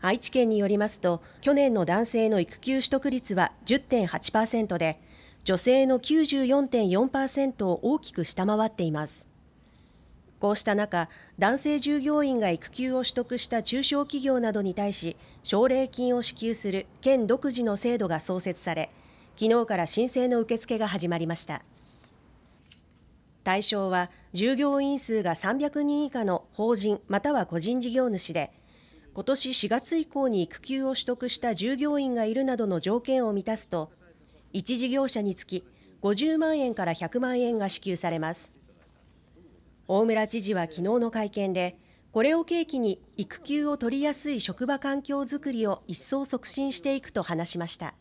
愛知県によりますと去年の男性の育休取得率は10.8%で女性の94.4%を大きく下回っていますこうした中男性従業員が育休を取得した中小企業などに対し奨励金を支給する県独自の制度が創設され昨日から申請の受付が始まりました対象は従業員数が300人以下の法人または個人事業主で今年4月以降に育休を取得した従業員がいるなどの条件を満たすと1事業者につき50万円から100万円が支給されます大村知事は昨日の会見でこれを契機に育休を取りやすい職場環境づくりを一層促進していくと話しました。